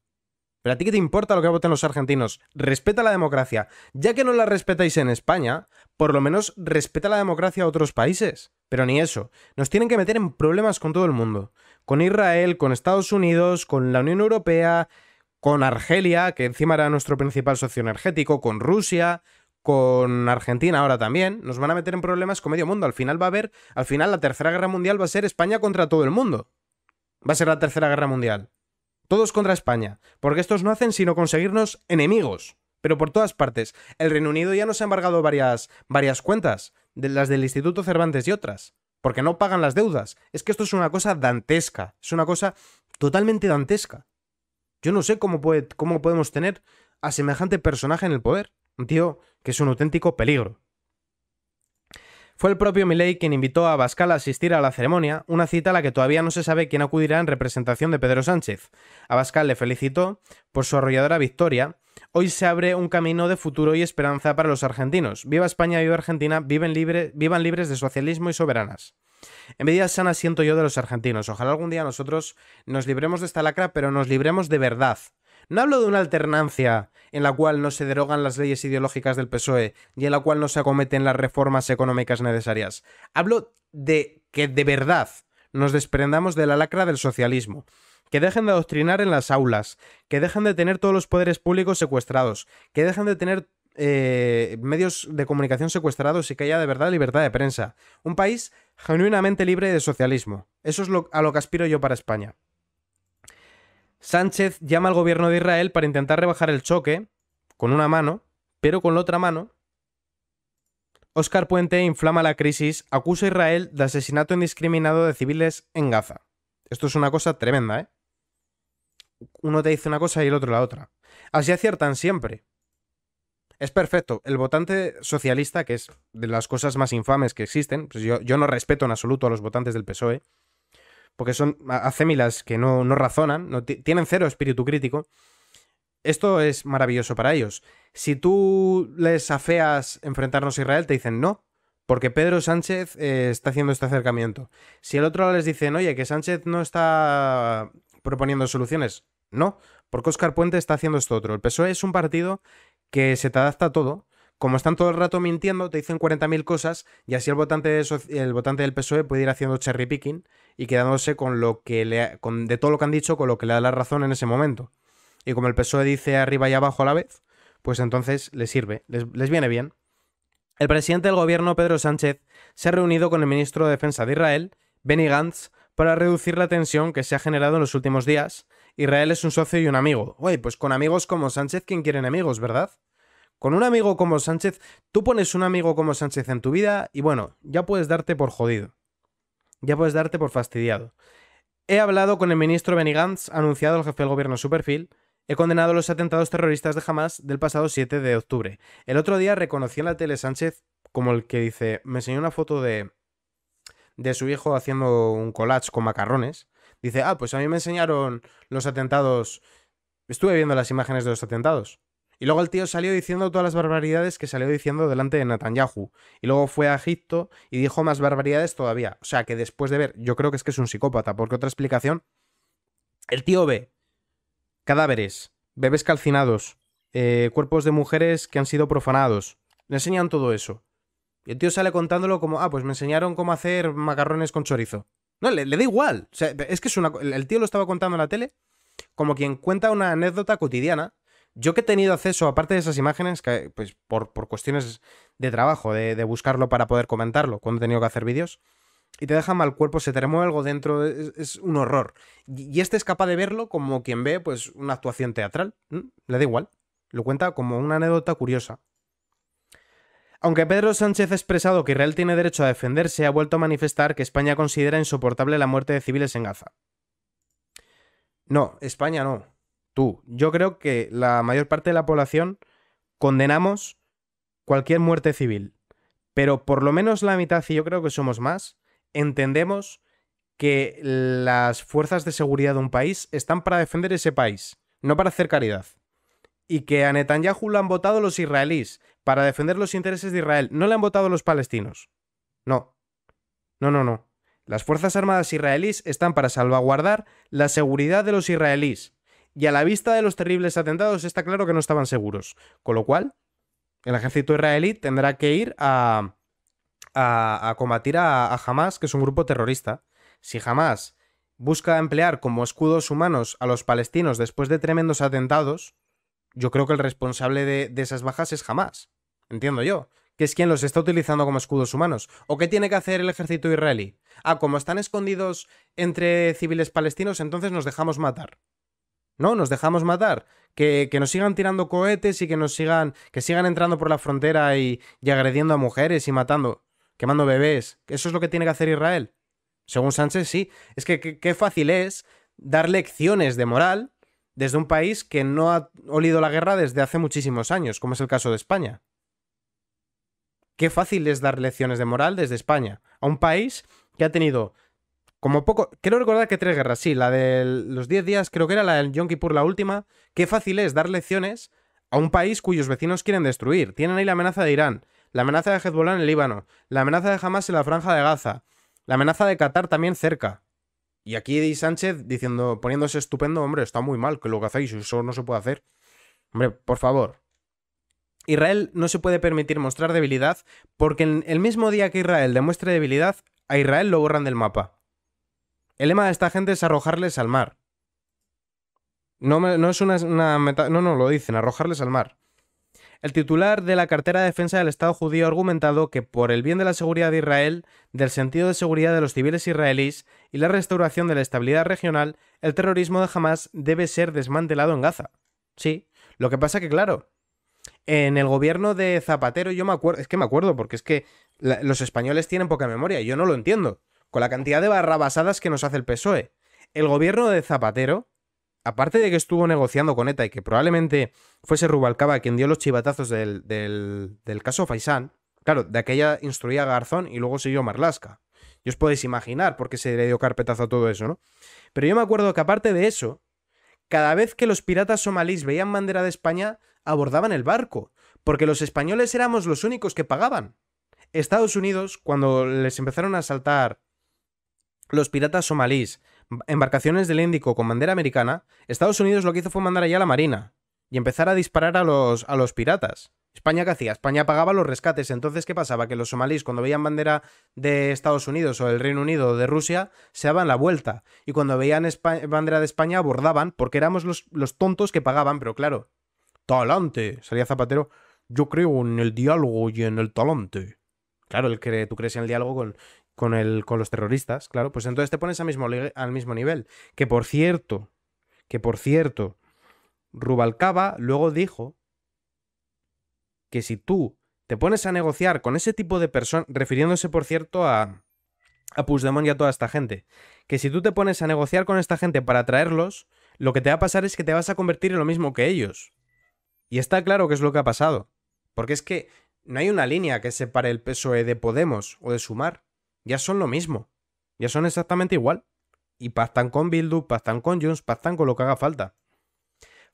Pero a ti qué te importa lo que voten los argentinos, respeta la democracia. Ya que no la respetáis en España, por lo menos respeta la democracia a otros países. Pero ni eso. Nos tienen que meter en problemas con todo el mundo. Con Israel, con Estados Unidos, con la Unión Europea, con Argelia, que encima era nuestro principal socio energético, con Rusia, con Argentina ahora también, nos van a meter en problemas con medio mundo. Al final va a haber, al final la tercera guerra mundial va a ser España contra todo el mundo. Va a ser la tercera guerra mundial. Todos contra España, porque estos no hacen sino conseguirnos enemigos, pero por todas partes. El Reino Unido ya nos ha embargado varias, varias cuentas, de las del Instituto Cervantes y otras, porque no pagan las deudas. Es que esto es una cosa dantesca, es una cosa totalmente dantesca. Yo no sé cómo, puede, cómo podemos tener a semejante personaje en el poder, un tío que es un auténtico peligro. Fue el propio Milei quien invitó a Abascal a asistir a la ceremonia, una cita a la que todavía no se sabe quién acudirá en representación de Pedro Sánchez. Abascal le felicitó por su arrolladora victoria. Hoy se abre un camino de futuro y esperanza para los argentinos. Viva España, viva Argentina, viven vivan libres de socialismo y soberanas. En medida sana siento yo de los argentinos. Ojalá algún día nosotros nos libremos de esta lacra, pero nos libremos de verdad. No hablo de una alternancia en la cual no se derogan las leyes ideológicas del PSOE y en la cual no se acometen las reformas económicas necesarias. Hablo de que de verdad nos desprendamos de la lacra del socialismo, que dejen de adoctrinar en las aulas, que dejen de tener todos los poderes públicos secuestrados, que dejen de tener eh, medios de comunicación secuestrados y que haya de verdad libertad de prensa. Un país genuinamente libre de socialismo. Eso es a lo que aspiro yo para España. Sánchez llama al gobierno de Israel para intentar rebajar el choque con una mano, pero con la otra mano, Oscar Puente inflama la crisis, acusa a Israel de asesinato indiscriminado de civiles en Gaza. Esto es una cosa tremenda, ¿eh? Uno te dice una cosa y el otro la otra. Así aciertan siempre. Es perfecto. El votante socialista, que es de las cosas más infames que existen, pues yo, yo no respeto en absoluto a los votantes del PSOE, porque son acémilas que no, no razonan, no tienen cero espíritu crítico. Esto es maravilloso para ellos. Si tú les afeas enfrentarnos a Israel, te dicen no, porque Pedro Sánchez eh, está haciendo este acercamiento. Si el otro lado les dicen, oye, que Sánchez no está proponiendo soluciones, no, porque Oscar Puente está haciendo esto otro. El PSOE es un partido que se te adapta a todo como están todo el rato mintiendo, te dicen 40.000 cosas y así el votante, del PSOE puede ir haciendo cherry picking y quedándose con lo que le, con, de todo lo que han dicho, con lo que le da la razón en ese momento. Y como el PSOE dice arriba y abajo a la vez, pues entonces les sirve, les, les viene bien. El presidente del gobierno, Pedro Sánchez, se ha reunido con el ministro de Defensa de Israel, Benny Gantz, para reducir la tensión que se ha generado en los últimos días. Israel es un socio y un amigo. Oye, pues con amigos como Sánchez, ¿quién quiere enemigos, verdad? Con un amigo como Sánchez, tú pones un amigo como Sánchez en tu vida y bueno, ya puedes darte por jodido. Ya puedes darte por fastidiado. He hablado con el ministro Benny anunciado el jefe del gobierno su He condenado los atentados terroristas de Hamas del pasado 7 de octubre. El otro día reconocí en la tele Sánchez como el que dice, me enseñó una foto de de su hijo haciendo un collage con macarrones. Dice, ah, pues a mí me enseñaron los atentados. Estuve viendo las imágenes de los atentados. Y luego el tío salió diciendo todas las barbaridades que salió diciendo delante de Netanyahu. Y luego fue a Egipto y dijo más barbaridades todavía. O sea que después de ver, yo creo que es que es un psicópata, porque otra explicación. El tío ve cadáveres, bebés calcinados, eh, cuerpos de mujeres que han sido profanados. Le enseñan todo eso. Y el tío sale contándolo como, ah, pues me enseñaron cómo hacer macarrones con chorizo. No, le, le da igual. O sea, es que es una. El tío lo estaba contando en la tele como quien cuenta una anécdota cotidiana yo que he tenido acceso, aparte de esas imágenes, pues por, cuestiones de trabajo, de, buscarlo para poder comentarlo, cuando he tenido que hacer vídeos, y te deja mal cuerpo, se te remueve algo dentro, es, un horror. Y, este es capaz de verlo como quien ve pues una actuación teatral, le da igual, lo cuenta como una anécdota curiosa. Aunque Pedro Sánchez ha expresado que Israel tiene derecho a defenderse, ha vuelto a manifestar que España considera insoportable la muerte de civiles en Gaza. No, España no tú. Yo creo que la mayor parte de la población condenamos cualquier muerte civil, pero por lo menos la mitad, y yo creo que somos más, entendemos que las fuerzas de seguridad de un país están para defender ese país, no para hacer caridad. Y que a Netanyahu lo han votado los israelíes para defender los intereses de Israel, no le han votado los palestinos. No. No, no, no. Las Fuerzas Armadas israelíes están para salvaguardar la seguridad de los israelíes, y a la vista de los terribles atentados está claro que no estaban seguros. Con lo cual, el ejército israelí tendrá que ir a, a, combatir a, Hamas, que es un grupo terrorista. Si Hamas busca emplear como escudos humanos a los palestinos después de tremendos atentados, yo creo que el responsable de, de esas bajas es Hamas. Entiendo yo que es quien los está utilizando como escudos humanos. ¿O qué tiene que hacer el ejército israelí? Ah, como están escondidos entre civiles palestinos, entonces nos dejamos matar. ¿no? Nos dejamos matar. Que, nos sigan tirando cohetes y que nos sigan. que sigan entrando por la frontera y, y agrediendo a mujeres y matando, quemando bebés. Eso es lo que tiene que hacer Israel. Según Sánchez, sí. Es que qué fácil es dar lecciones de moral desde un país que no ha olido la guerra desde hace muchísimos años, como es el caso de España. Qué fácil es dar lecciones de moral desde España a un país que ha tenido como poco, quiero recordar que tres guerras, sí, la de los 10 días, creo que era la del Yom Kippur, la última. Qué fácil es dar lecciones a un país cuyos vecinos quieren destruir. Tienen ahí la amenaza de Irán, la amenaza de Hezbollah en el Líbano, la amenaza de Hamas en la Franja de Gaza, la amenaza de Qatar también cerca. Y aquí Di Sánchez diciendo, poniéndose estupendo, hombre, está muy mal que lo que hacéis, eso no se puede hacer. Hombre, por favor. Israel no se puede permitir mostrar debilidad porque el mismo día que Israel demuestre debilidad, a Israel lo borran del mapa. El lema de esta gente es arrojarles al mar. No, no es una, meta, No, no, lo dicen, arrojarles al mar. El titular de la cartera de defensa del Estado judío ha argumentado que por el bien de la seguridad de Israel, del sentido de seguridad de los civiles israelíes y la restauración de la estabilidad regional, el terrorismo de Hamas debe ser desmantelado en Gaza. Sí, lo que pasa que claro, en el gobierno de Zapatero yo me acuerdo, es que me acuerdo porque es que los españoles tienen poca memoria, yo no lo entiendo con la cantidad de barrabasadas que nos hace el PSOE. El gobierno de Zapatero, aparte de que estuvo negociando con ETA y que probablemente fuese Rubalcaba quien dio los chivatazos del, del, caso Faisán, claro, de aquella instruía Garzón y luego siguió Marlasca. Y os podéis imaginar por qué se le dio carpetazo a todo eso, ¿no? Pero yo me acuerdo que aparte de eso, cada vez que los piratas somalíes veían bandera de España, abordaban el barco, porque los españoles éramos los únicos que pagaban. Estados Unidos, cuando les empezaron a saltar los piratas somalíes, em, embarcaciones del Índico con bandera americana, Estados Unidos lo que hizo fue mandar allá a la Marina y empezar a disparar a los, a los piratas. España qué hacía? España pagaba los rescates. Entonces, ¿qué pasaba? Que los somalíes, cuando veían bandera de Estados Unidos o del Reino Unido o de Rusia, se daban la vuelta. Y cuando veían bandera de España, abordaban, porque éramos los, tontos que pagaban, pero claro. Talante, salía Zapatero. Yo creo en el diálogo y en el talante. Claro, el tú crees en el diálogo con con, el, con los terroristas, claro, pues entonces te pones al mismo, nivel. Que por cierto, que por cierto, Rubalcaba luego dijo que si tú te pones a negociar con ese tipo de personas, refiriéndose por cierto a, a Puigdemont y a toda esta gente, que si tú te pones a negociar con esta gente para traerlos, lo que te va a pasar es que te vas a convertir en lo mismo que ellos. Y está claro que es lo que ha pasado. Porque es que no hay una línea que separe el PSOE de Podemos o de Sumar ya son lo mismo. Ya son exactamente igual. Y pactan con Bildu, pactan con Junts, pactan con lo que haga falta.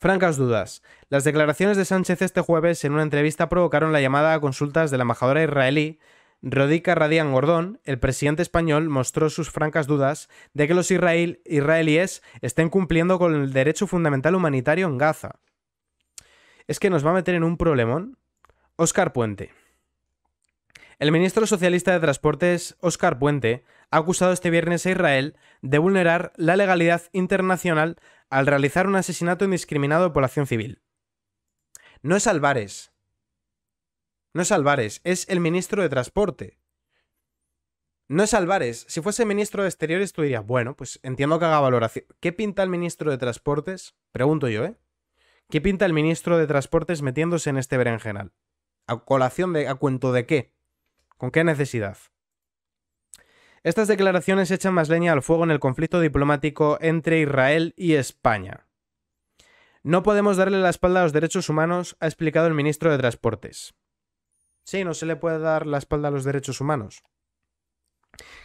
Francas dudas. Las declaraciones de Sánchez este jueves en una entrevista provocaron la llamada a consultas de la embajadora israelí Rodica Radian Gordón, el presidente español, mostró sus francas dudas de que los israel israelíes estén cumpliendo con el derecho fundamental humanitario en Gaza. Es que nos va a meter en un problemón. Oscar Puente. El ministro socialista de Transportes, Óscar Puente, ha acusado este viernes a Israel de vulnerar la legalidad internacional al realizar un asesinato indiscriminado de población civil. No es Alvarez. No es Alvarez. es el ministro de Transporte. No es Alvarez. Si fuese ministro de Exteriores, tú dirías, bueno, pues entiendo que haga valoración. ¿Qué pinta el ministro de Transportes? Pregunto yo, ¿eh? ¿Qué pinta el ministro de Transportes metiéndose en este berenjenal? ¿A colación de, a cuento de qué? ¿Con qué necesidad? Estas declaraciones echan más leña al fuego en el conflicto diplomático entre Israel y España. No podemos darle la espalda a los derechos humanos, ha explicado el ministro de Transportes. Sí, no se le puede dar la espalda a los derechos humanos.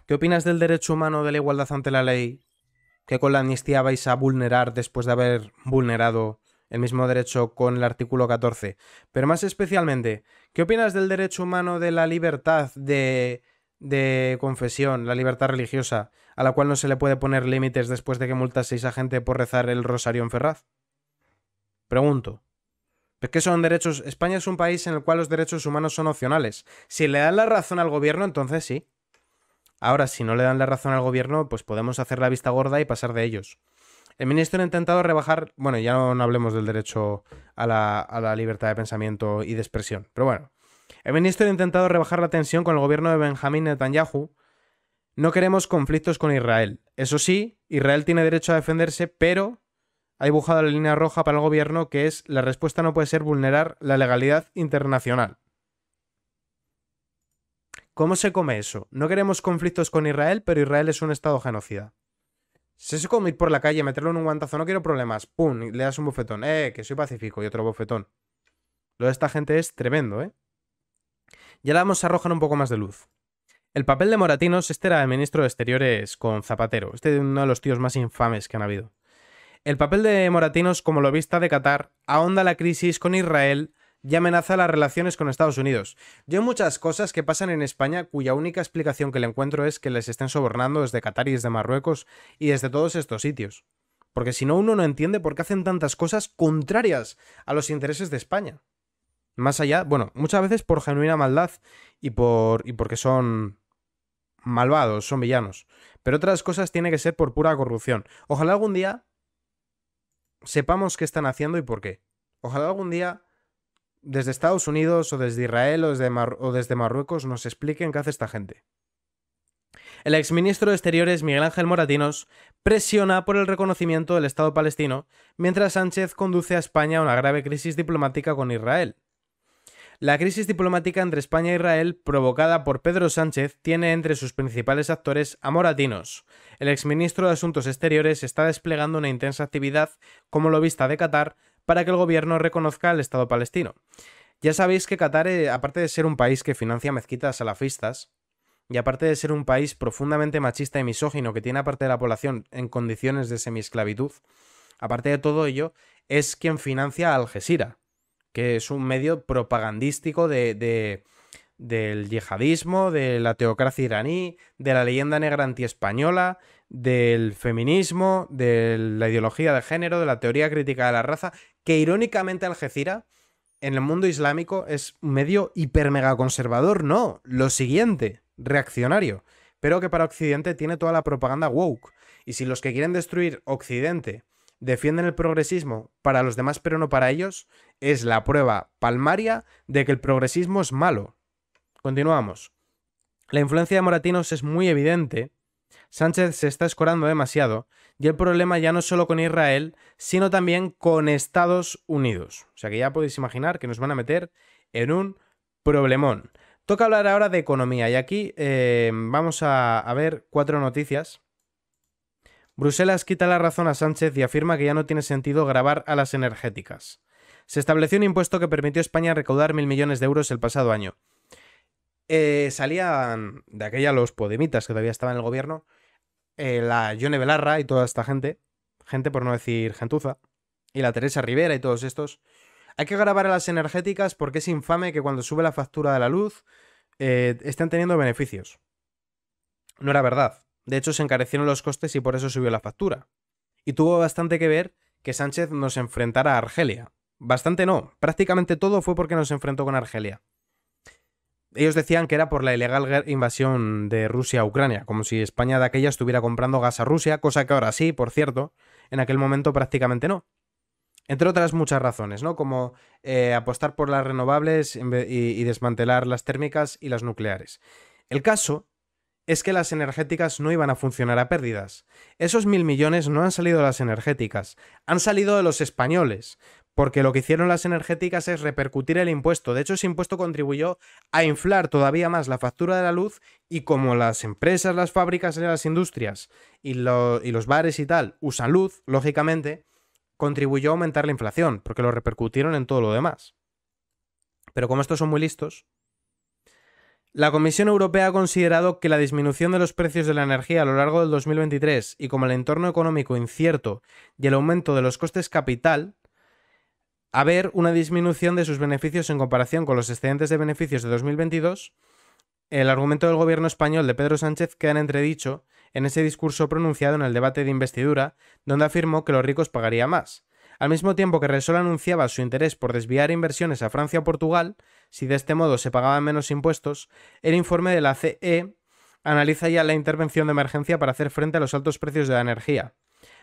¿Qué opinas del derecho humano de la igualdad ante la ley que con la amnistía vais a vulnerar después de haber vulnerado el mismo derecho con el artículo 14. Pero más especialmente, ¿qué opinas del derecho humano de la libertad de, de confesión, la libertad religiosa, a la cual no se le puede poner límites después de que multaseis a gente por rezar el rosario en Ferraz? Pregunto. qué son derechos? España es un país en el cual los derechos humanos son opcionales. Si le dan la razón al gobierno, entonces sí. Ahora, si no le dan la razón al gobierno, pues podemos hacer la vista gorda y pasar de ellos. El ministro ha intentado rebajar, bueno, ya no, hablemos del derecho a la, a la libertad de pensamiento y de expresión, pero bueno, el ministro ha intentado rebajar la tensión con el gobierno de Benjamín Netanyahu. No queremos conflictos con Israel. Eso sí, Israel tiene derecho a defenderse, pero ha dibujado la línea roja para el gobierno que es la respuesta no puede ser vulnerar la legalidad internacional. ¿Cómo se come eso? No queremos conflictos con Israel, pero Israel es un estado genocida. Se es como ir por la calle, meterlo en un guantazo, no quiero problemas. Pum, le das un bofetón. Eh, que soy pacífico. Y otro bofetón. Lo de esta gente es tremendo, ¿eh? ya ahora vamos a arrojar un poco más de luz. El papel de Moratinos, este era el ministro de Exteriores con Zapatero. Este es uno de los tíos más infames que han habido. El papel de Moratinos como lo vista de Qatar ahonda la crisis con Israel y amenaza las relaciones con Estados Unidos. Yo hay muchas cosas que pasan en España cuya única explicación que le encuentro es que les estén sobornando desde Qatar y desde Marruecos y desde todos estos sitios. Porque si no, uno no entiende por qué hacen tantas cosas contrarias a los intereses de España. Más allá, bueno, muchas veces por genuina maldad y, por, y porque son malvados, son villanos. Pero otras cosas tiene que ser por pura corrupción. Ojalá algún día sepamos qué están haciendo y por qué. Ojalá algún día desde Estados Unidos o desde Israel o desde, Marruecos nos expliquen qué hace esta gente. El exministro de Exteriores Miguel Ángel Moratinos presiona por el reconocimiento del Estado palestino mientras Sánchez conduce a España a una grave crisis diplomática con Israel. La crisis diplomática entre España e Israel provocada por Pedro Sánchez tiene entre sus principales actores a Moratinos. El exministro de Asuntos Exteriores está desplegando una intensa actividad como lo vista de Qatar para que el gobierno reconozca el Estado palestino. Ya sabéis que Qatar, eh, aparte de ser un país que financia mezquitas salafistas, y aparte de ser un país profundamente machista y misógino que tiene a parte de la población en condiciones de semiesclavitud, aparte de todo ello, es quien financia a Al que es un medio propagandístico de, de, del yihadismo, de la teocracia iraní, de la leyenda negra antiespañola, del feminismo, de la ideología de género, de la teoría crítica de la raza que irónicamente Algeciras en el mundo islámico es medio hiper mega conservador, no, lo siguiente, reaccionario, pero que para Occidente tiene toda la propaganda woke. Y si los que quieren destruir Occidente defienden el progresismo para los demás pero no para ellos, es la prueba palmaria de que el progresismo es malo. Continuamos. La influencia de Moratinos es muy evidente Sánchez se está escorando demasiado y el problema ya no es solo con Israel, sino también con Estados Unidos. O sea que ya podéis imaginar que nos van a meter en un problemón. Toca hablar ahora de economía y aquí eh, vamos a, ver cuatro noticias. Bruselas quita la razón a Sánchez y afirma que ya no tiene sentido grabar a las energéticas. Se estableció un impuesto que permitió a España recaudar mil millones de euros el pasado año. Eh, salían de aquella los podemitas que todavía estaban en el gobierno eh, la Yone Belarra y toda esta gente, gente por no decir gentuza, y la Teresa Rivera y todos estos, hay que grabar a las energéticas porque es infame que cuando sube la factura de la luz eh, estén teniendo beneficios. No era verdad. De hecho, se encarecieron los costes y por eso subió la factura. Y tuvo bastante que ver que Sánchez nos enfrentara a Argelia. Bastante no, prácticamente todo fue porque nos enfrentó con Argelia ellos decían que era por la ilegal invasión de Rusia a Ucrania, como si España de aquella estuviera comprando gas a Rusia, cosa que ahora sí, por cierto, en aquel momento prácticamente no. Entre otras muchas razones, ¿no? Como eh, apostar por las renovables y, y desmantelar las térmicas y las nucleares. El caso es que las energéticas no iban a funcionar a pérdidas. Esos mil millones no han salido de las energéticas, han salido de los españoles, porque lo que hicieron las energéticas es repercutir el impuesto. De hecho, ese impuesto contribuyó a inflar todavía más la factura de la luz y como las empresas, las fábricas, las industrias y, y los bares y tal usan luz, lógicamente, contribuyó a aumentar la inflación, porque lo repercutieron en todo lo demás. Pero como estos son muy listos, la Comisión Europea ha considerado que la disminución de los precios de la energía a lo largo del 2023 y como el entorno económico incierto y el aumento de los costes capital haber una disminución de sus beneficios en comparación con los excedentes de beneficios de 2022, el argumento del gobierno español de Pedro Sánchez queda entredicho en ese discurso pronunciado en el debate de investidura, donde afirmó que los ricos pagarían más. Al mismo tiempo que Resol anunciaba su interés por desviar inversiones a Francia o Portugal, si de este modo se pagaban menos impuestos, el informe de la CE analiza ya la intervención de emergencia para hacer frente a los altos precios de la energía.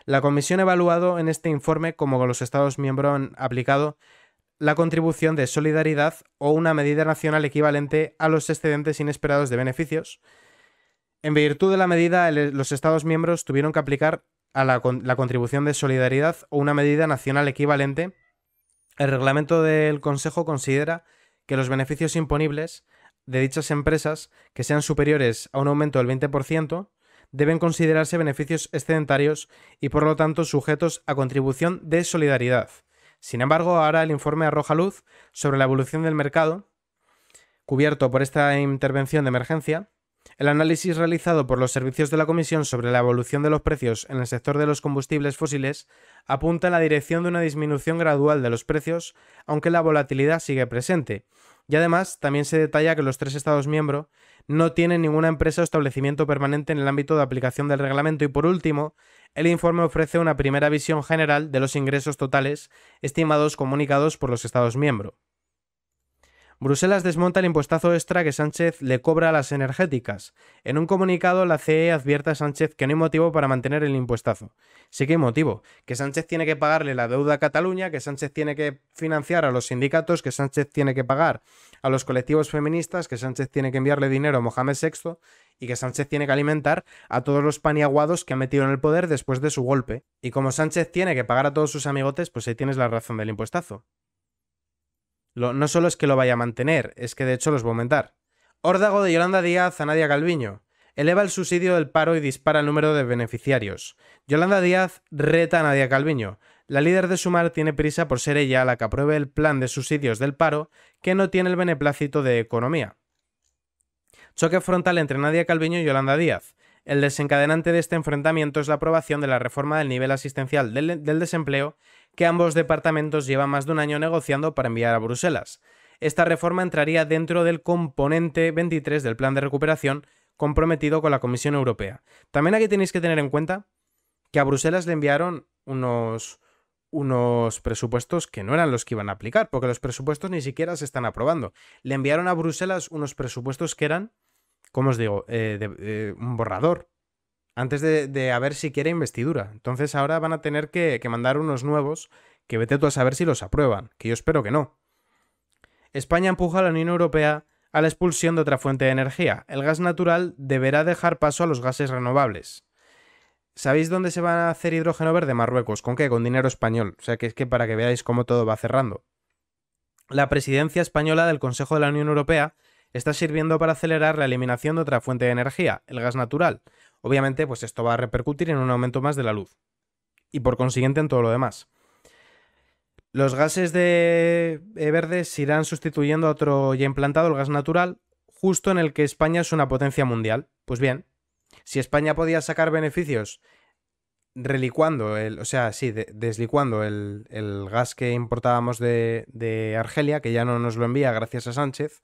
La Comisión ha evaluado en este informe cómo los Estados miembros han aplicado la contribución de solidaridad o una medida nacional equivalente a los excedentes inesperados de beneficios. En virtud de la medida, los Estados miembros tuvieron que aplicar a la, la contribución de solidaridad o una medida nacional equivalente. El reglamento del Consejo considera que los beneficios imponibles de dichas empresas que sean superiores a un aumento del 20% deben considerarse beneficios excedentarios y por lo tanto sujetos a contribución de solidaridad. Sin embargo, ahora el informe arroja luz sobre la evolución del mercado, cubierto por esta intervención de emergencia, el análisis realizado por los servicios de la Comisión sobre la evolución de los precios en el sector de los combustibles fósiles apunta en la dirección de una disminución gradual de los precios, aunque la volatilidad sigue presente. Y además, también se detalla que los tres Estados miembros no tienen ninguna empresa o establecimiento permanente en el ámbito de aplicación del reglamento y por último, el informe ofrece una primera visión general de los ingresos totales estimados comunicados por los Estados miembros. Bruselas desmonta el impuestazo extra que Sánchez le cobra a las energéticas. En un comunicado, la CE advierte a Sánchez que no hay motivo para mantener el impuestazo. Sí que hay motivo, que Sánchez tiene que pagarle la deuda a Cataluña, que Sánchez tiene que financiar a los sindicatos, que Sánchez tiene que pagar a los colectivos feministas, que Sánchez tiene que enviarle dinero a Mohamed VI y que Sánchez tiene que alimentar a todos los paniaguados que ha metido en el poder después de su golpe. Y como Sánchez tiene que pagar a todos sus amigotes, pues ahí tienes la razón del impuestazo no solo es que lo vaya a mantener, es que de hecho los va a aumentar. Órdago de Yolanda Díaz a Nadia Calviño. Eleva el subsidio del paro y dispara el número de beneficiarios. Yolanda Díaz reta a Nadia Calviño. La líder de Sumar tiene prisa por ser ella la que apruebe el plan de subsidios del paro que no tiene el beneplácito de Economía. Choque frontal entre Nadia Calviño y Yolanda Díaz. El desencadenante de este enfrentamiento es la aprobación de la reforma del nivel asistencial del, desempleo que ambos departamentos llevan más de un año negociando para enviar a Bruselas. Esta reforma entraría dentro del componente 23 del plan de recuperación comprometido con la Comisión Europea. También aquí tenéis que tener en cuenta que a Bruselas le enviaron unos, unos presupuestos que no eran los que iban a aplicar, porque los presupuestos ni siquiera se están aprobando. Le enviaron a Bruselas unos presupuestos que eran ¿cómo os digo? Eh, eh, un borrador. Antes de, de, haber siquiera investidura. Entonces ahora van a tener que, mandar unos nuevos que vete tú a saber si los aprueban, que yo espero que no. España empuja a la Unión Europea a la expulsión de otra fuente de energía. El gas natural deberá dejar paso a los gases renovables. ¿Sabéis dónde se va a hacer hidrógeno verde? Marruecos. ¿Con qué? Con dinero español. O sea que es que para que veáis cómo todo va cerrando. La presidencia española del Consejo de la Unión Europea está sirviendo para acelerar la eliminación de otra fuente de energía, el gas natural. Obviamente, pues esto va a repercutir en un aumento más de la luz y por consiguiente en todo lo demás. Los gases de eh, verdes irán sustituyendo a otro ya implantado, el gas natural, justo en el que España es una potencia mundial. Pues bien, si España podía sacar beneficios relicuando, o sea, sí, deslicuando el, gas que importábamos de Argelia, que ya no nos lo envía gracias a Sánchez,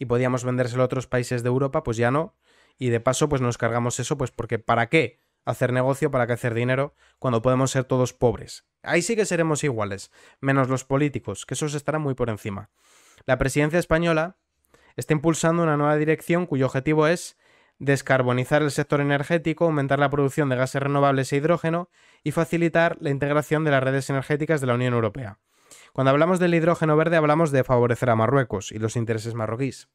y podíamos vendérselo a otros países de Europa, pues ya no. Y de paso, pues nos cargamos eso, pues porque ¿para qué hacer negocio, para qué hacer dinero, cuando podemos ser todos pobres? Ahí sí que seremos iguales, menos los políticos, que esos estarán muy por encima. La presidencia española está impulsando una nueva dirección cuyo objetivo es descarbonizar el sector energético, aumentar la producción de gases renovables e hidrógeno y facilitar la integración de las redes energéticas de la Unión Europea. Cuando hablamos del hidrógeno verde hablamos de favorecer a Marruecos y los intereses marroquíes.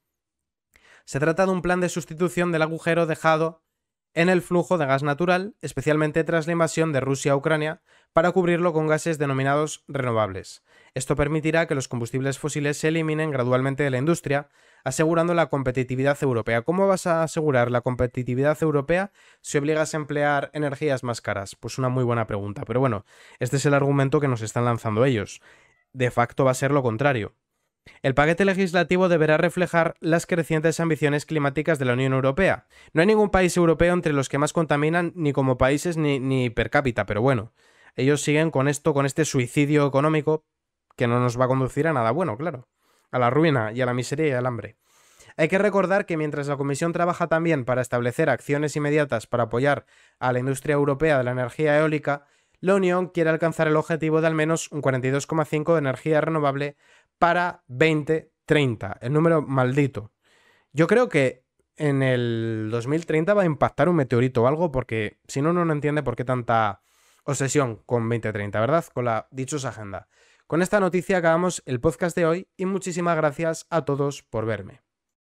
Se trata de un plan de sustitución del agujero dejado en el flujo de gas natural, especialmente tras la invasión de Rusia a Ucrania, para cubrirlo con gases denominados renovables. Esto permitirá que los combustibles fósiles se eliminen gradualmente de la industria, asegurando la competitividad europea. ¿Cómo vas a asegurar la competitividad europea si obligas a emplear energías más caras? Pues una muy buena pregunta, pero bueno, este es el argumento que nos están lanzando ellos de facto va a ser lo contrario. El paquete legislativo deberá reflejar las crecientes ambiciones climáticas de la Unión Europea. No hay ningún país europeo entre los que más contaminan ni como países ni, per cápita, pero bueno, ellos siguen con esto, con este suicidio económico que no nos va a conducir a nada bueno, claro, a la ruina y a la miseria y al hambre. Hay que recordar que mientras la Comisión trabaja también para establecer acciones inmediatas para apoyar a la industria europea de la energía eólica, la Unión quiere alcanzar el objetivo de al menos un 42,5 de energía renovable para 2030, el número maldito. Yo creo que en el 2030 va a impactar un meteorito o algo, porque si no, uno no entiende por qué tanta obsesión con 2030, ¿verdad? Con la dichosa agenda. Con esta noticia acabamos el podcast de hoy y muchísimas gracias a todos por verme.